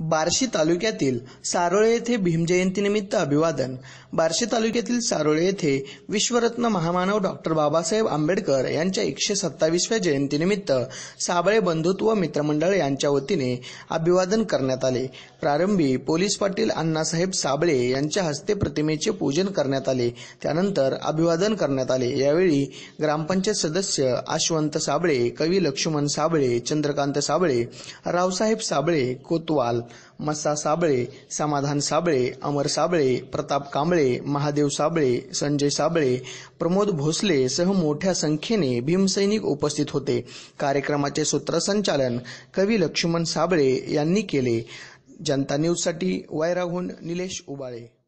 बार्शी तालुक्यातील सारोळे येथे भीमजयंतीनिमित्त अभिवादन बार्शी तालुक्यातील सारोळे येथे विश्वरत्न महामानव डॉक्टर बाबासाहेब आंबेडकर यांच्या एकशे सत्तावीसव्या जयंतीनिमित्त साबळे बंधुत्व मित्रमंडळ यांच्या वतीने अभिवादन करण्यात आले प्रारंभी पोलीस पाटील अण्णासाहेब साबळे यांच्या हस्ते प्रतिमेचे पूजन करण्यात आले त्यानंतर अभिवादन करण्यात आले यावेळी ग्रामपंचायत सदस्य आशवंत साबळे कवी लक्ष्मण साबळे चंद्रकांत साबळे रावसाहेब साबळे कोतवाल मस्सा साबळे समाधान साबळे अमर साबळे प्रताप कांबळे महादेव साबळे संजय साबळे प्रमोद भोसले सह मोठ्या संख्येने भीमसैनिक उपस्थित होते कार्यक्रमाचे सूत्रसंचालन कवी लक्ष्मण साबळे यांनी केले जनता न्यूजसाठी वायराहून निलेश उबाळे